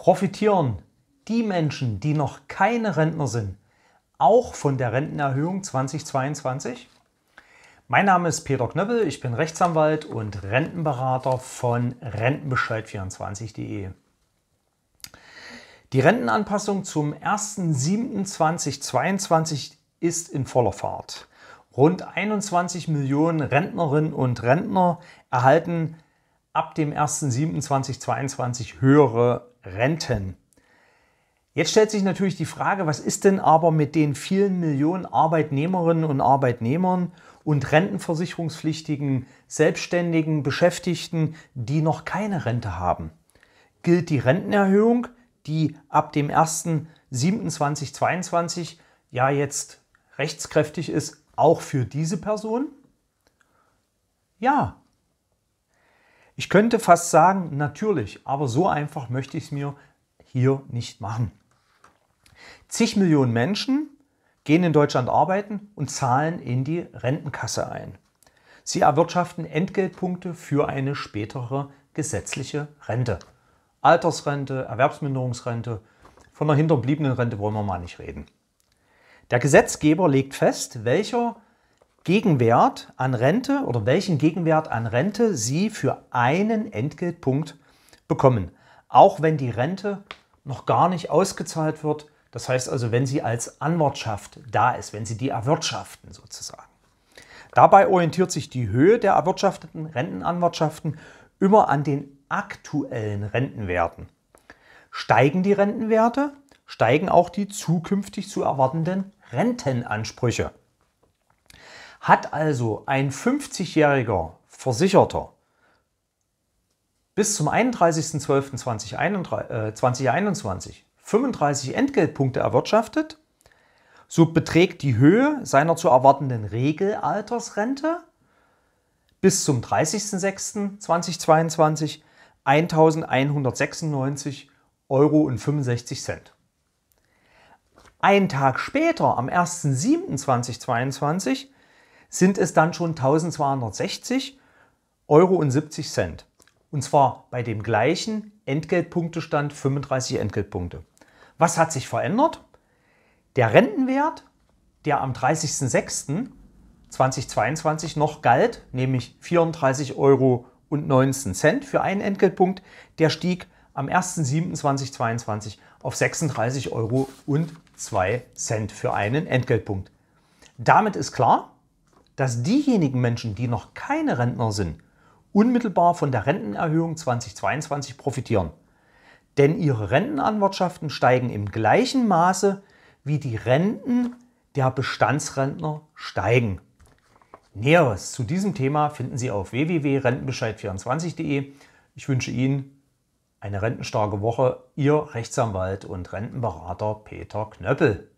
profitieren die Menschen, die noch keine Rentner sind, auch von der Rentenerhöhung 2022? Mein Name ist Peter Knöppel, ich bin Rechtsanwalt und Rentenberater von Rentenbescheid24.de. Die Rentenanpassung zum 1.7.2022 ist in voller Fahrt. Rund 21 Millionen Rentnerinnen und Rentner erhalten ab dem 1.7.2022 höhere Renten. Jetzt stellt sich natürlich die Frage, was ist denn aber mit den vielen Millionen Arbeitnehmerinnen und Arbeitnehmern und rentenversicherungspflichtigen Selbstständigen, Beschäftigten, die noch keine Rente haben? Gilt die Rentenerhöhung, die ab dem 1.7.2022 ja jetzt rechtskräftig ist, auch für diese Person? Ja, ich könnte fast sagen, natürlich, aber so einfach möchte ich es mir hier nicht machen. Zig Millionen Menschen gehen in Deutschland arbeiten und zahlen in die Rentenkasse ein. Sie erwirtschaften Entgeltpunkte für eine spätere gesetzliche Rente. Altersrente, Erwerbsminderungsrente, von der hinterbliebenen Rente wollen wir mal nicht reden. Der Gesetzgeber legt fest, welcher Gegenwert an Rente oder welchen Gegenwert an Rente Sie für einen Entgeltpunkt bekommen, auch wenn die Rente noch gar nicht ausgezahlt wird. Das heißt also, wenn sie als Anwartschaft da ist, wenn Sie die erwirtschaften sozusagen. Dabei orientiert sich die Höhe der erwirtschafteten Rentenanwartschaften immer an den aktuellen Rentenwerten. Steigen die Rentenwerte, steigen auch die zukünftig zu erwartenden Rentenansprüche. Hat also ein 50-jähriger Versicherter bis zum 31.12.2021 35 äh, Entgeltpunkte erwirtschaftet, so beträgt die Höhe seiner zu erwartenden Regelaltersrente bis zum 30.06.2022 1196,65 Euro. Ein Tag später, am 1.07.2022, sind es dann schon 1260 Euro und 70 Cent. Und zwar bei dem gleichen Entgeltpunktestand 35 Entgeltpunkte. Was hat sich verändert? Der Rentenwert, der am 30.06.2022 noch galt, nämlich 34 Euro und 19 Cent für einen Entgeltpunkt, der stieg am 1.07.2022 auf 36 Euro und 2 Cent für einen Entgeltpunkt. Damit ist klar, dass diejenigen Menschen, die noch keine Rentner sind, unmittelbar von der Rentenerhöhung 2022 profitieren. Denn ihre Rentenanwirtschaften steigen im gleichen Maße, wie die Renten der Bestandsrentner steigen. Näheres zu diesem Thema finden Sie auf www.rentenbescheid24.de. Ich wünsche Ihnen eine rentenstarke Woche. Ihr Rechtsanwalt und Rentenberater Peter Knöppel.